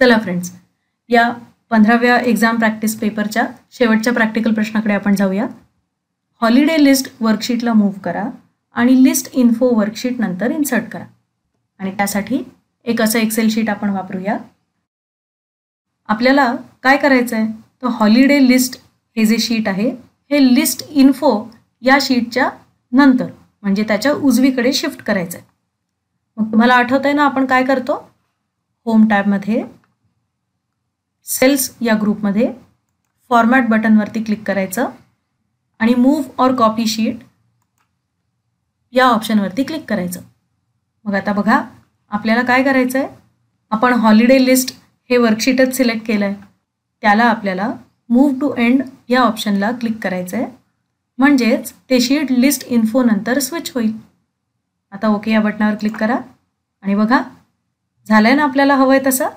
चला फ्रेंड्स या पंधराव्या एक्झाम प्रॅक्टिस पेपरच्या शेवटच्या प्रॅक्टिकल प्रश्नाकडे आपण जाऊया हॉलिडे लिस्ट वर्कशीटला मूव्ह करा आणि लिस्ट इन्फो वर्कशीट नंतर इन्सर्ट करा आणि त्यासाठी एक असं एक्सेल शीट आपण वापरूया आपल्याला काय करायचं आहे तर हॉलिडे लिस्ट हे जे शीट आहे हे लिस्ट इन्फो या शीटच्या नंतर म्हणजे त्याच्या उजवीकडे शिफ्ट करायचं आहे मग तुम्हाला आठवत आहे ना आपण काय करतो होम टॅबमध्ये सेल्स या ग्रुपमध्ये फॉर्मॅट बटनवरती क्लिक करायचं आणि मूव्ह ऑर कॉपी शीट या ऑप्शनवरती क्लिक करायचं मग आता बघा आपल्याला काय करायचं आहे आपण हॉलिडे लिस्ट हे वर्कशीटच सिलेक्ट केलं आहे त्याला आपल्याला मूव टू एंड या ऑप्शनला क्लिक करायचं आहे म्हणजेच ते शीट लिस्ट इन्फोनंतर स्विच होईल आता ओके या बटनावर क्लिक करा आणि बघा झालं आहे ना आपल्याला हवं आहे तसं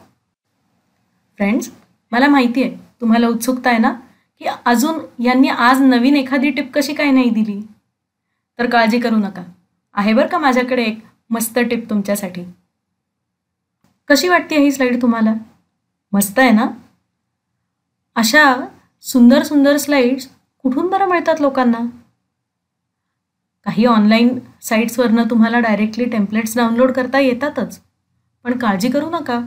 फ्रेंड्स मला माहिती आहे तुम्हाला उत्सुकता आहे ना की अजून यांनी आज नवीन एखादी टिप कशी काय नाही दिली तर काळजी करू नका आहे बरं का माझ्याकडे एक मस्त टिप तुमच्यासाठी कशी वाटते ही स्लाईड तुम्हाला मस्त आहे ना अशा सुंदर सुंदर स्लाइड्स कुठून बरं मिळतात लोकांना काही ऑनलाईन साईट्सवरनं तुम्हाला डायरेक्टली टेम्पलेट्स डाउनलोड करता येतातच पण काळजी करू नका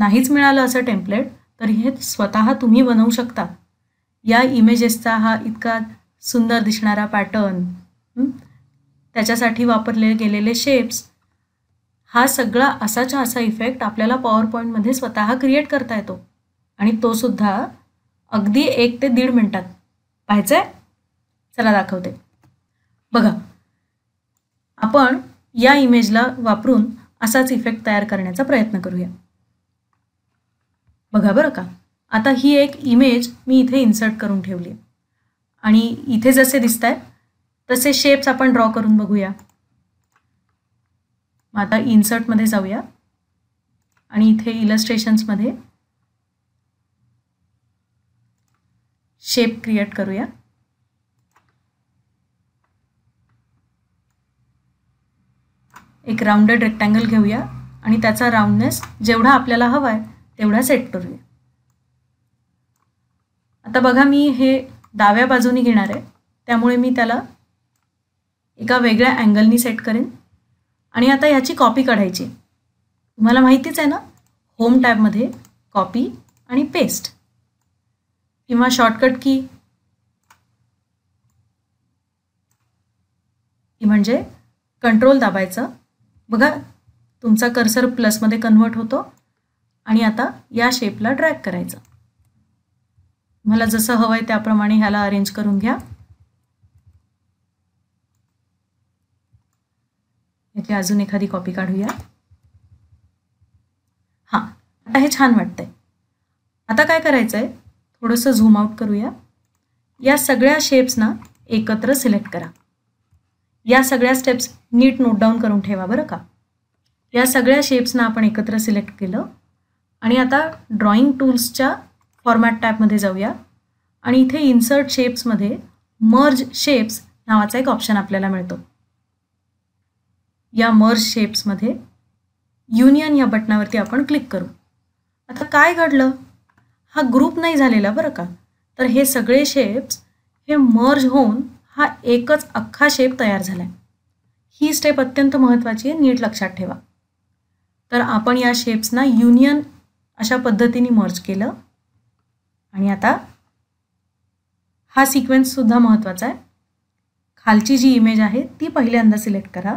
नाहीच मिळालं असं टेम्पलेट तर हे स्वतः तुम्ही बनवू शकता या इमेजेसचा हा इतका सुंदर दिसणारा पॅटर्न त्याच्यासाठी वापरले गेलेले शेप्स हा सगळा असाच्या असा इफेक्ट आपल्याला पॉवर पॉईंटमध्ये स्वतः क्रिएट करता येतो आणि तो सुद्धा अगदी एक ते दीड मिनटात पाहायचं आहे चला दाखवते बघा आपण या इमेजला वापरून असाच इफेक्ट तयार करण्याचा प्रयत्न करूया बघा बरं का आता ही एक इमेज मी इथे इन्सर्ट करून ठेवली आणि इथे जसे दिसत आहेत तसे शेप्स आपण ड्रॉ करून बघूया मग आता इन्सर्टमध्ये जाऊया आणि इथे इलस्ट्रेशन्समध्ये शेप क्रिएट करूया एक राऊंडेड रेक्टँगल घेऊया आणि त्याचा राऊंडनेस जेवढा आपल्याला हवा आहे तेवढा सेट करूया आता बघा मी हे डाव्या बाजूनी घेणार आहे त्यामुळे मी त्याला एका वेगळ्या अँगलनी सेट करेन आणि आता ह्याची कॉपी काढायची तुम्हाला माहितीच आहे ना होम टॅबमध्ये कॉपी आणि पेस्ट किंवा शॉर्टकट की की म्हणजे कंट्रोल दाबायचं बघा तुमचा कर्सर प्लसमध्ये कन्वर्ट होतो आणि आता या शेपला ड्रॅग करायचं मला जसं हवं आहे त्याप्रमाणे ह्याला अरेंज करून घ्या याची अजून एखादी कॉपी काढूया हां आता हे छान वाटतंय आता काय करायचं आहे थोडंसं झूम आउट करूया या सगळ्या शेप्सना एकत्र सिलेक्ट करा या सगळ्या स्टेप्स नीट नोट डाऊन करून ठेवा बरं का या सगळ्या शेप्सना आपण एकत्र सिलेक्ट केलं आणि आता ड्रॉइंग टूल्सच्या फॉर्मॅट टॅपमध्ये जाऊया आणि इथे इन्सर्ट शेप्समध्ये मर्ज शेप्स नावाचा एक ऑप्शन आपल्याला मिळतो या मर्ज शेप्समध्ये युनियन या बटनावरती आपण क्लिक करू आता काय घडलं हा ग्रुप नाही झालेला बरं का तर हे सगळे शेप्स हे मर्ज होऊन हा एकच अख्खा शेप तयार झाला आहे ही स्टेप अत्यंत महत्त्वाची आहे नीट लक्षात ठेवा तर आपण या शेप्सना युनियन अशा पद्धतीने मर्ज केलं आणि आता हा सिक्वेन्ससुद्धा महत्त्वाचा आहे खालची जी इमेज आहे ती पहिल्यांदा सिलेक्ट करा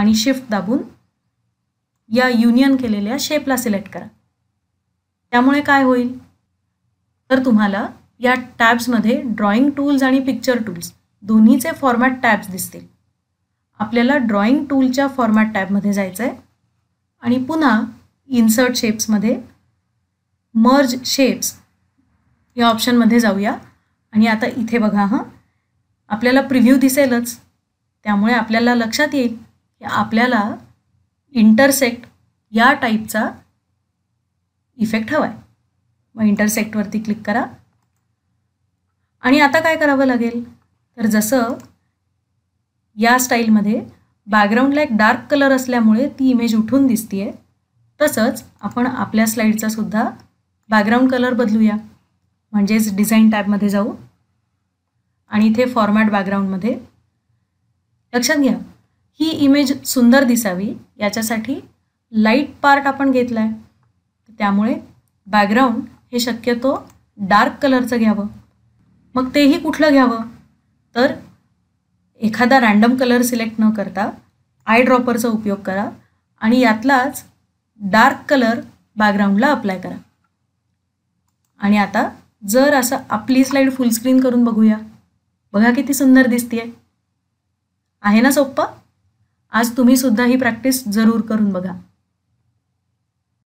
आणि शिफ्ट दाबून या युनियन केलेल्या शेपला सिलेक्ट करा त्यामुळे काय होईल तर तुम्हाला या टॅब्समध्ये ड्रॉइंग टूल्स आणि पिक्चर टूल्स दोन्हीचे फॉर्मॅट टॅब्स दिसतील आपल्याला ड्रॉइंग टूलच्या फॉर्मॅट टॅबमध्ये जायचं आहे आणि पुन्हा इन्सर्ट शेप्समध्ये मर्ज शेप्स या ऑप्शनमध्ये जाऊया आणि आता इथे बघा हां आपल्याला प्रिव्ह्यू दिसेलच त्यामुळे आपल्याला लक्षात येईल की आपल्याला इंटरसेक्ट या टाईपचा इफेक्ट हवा आहे मग इंटरसेक्टवरती क्लिक करा आणि आता काय करावं लागेल तर जसं या स्टाईलमध्ये बॅकग्राऊंडला एक डार्क कलर असल्यामुळे ती इमेज उठून आहे तसंच आपण आपल्या स्लाईडचा सुद्धा बॅकग्राऊंड कलर बदलूया म्हणजेच डिझाईन टॅबमध्ये जाऊ आणि इथे फॉर्मॅट बॅकग्राऊंडमध्ये लक्षात घ्या ही इमेज सुंदर दिसावी याच्यासाठी लाईट पार्ट आपण घेतला आहे त्यामुळे बॅकग्राऊंड हे शक्यतो डार्क कलरचं घ्यावं मग तेही कुठलं घ्यावं तर एखादा रँडम कलर सिलेक्ट न करता आय ड्रॉपरचा उपयोग करा आणि यातलाच डार्क कलर बॅकग्राऊंडला अप्लाय करा आणि आता जर असं आपली स्लाईड फुल स्क्रीन करून बघूया बघा किती सुंदर दिसतीये आहे ना सोप्पा आज तुम्ही तुम्हीसुद्धा ही प्रॅक्टिस जरूर करून बघा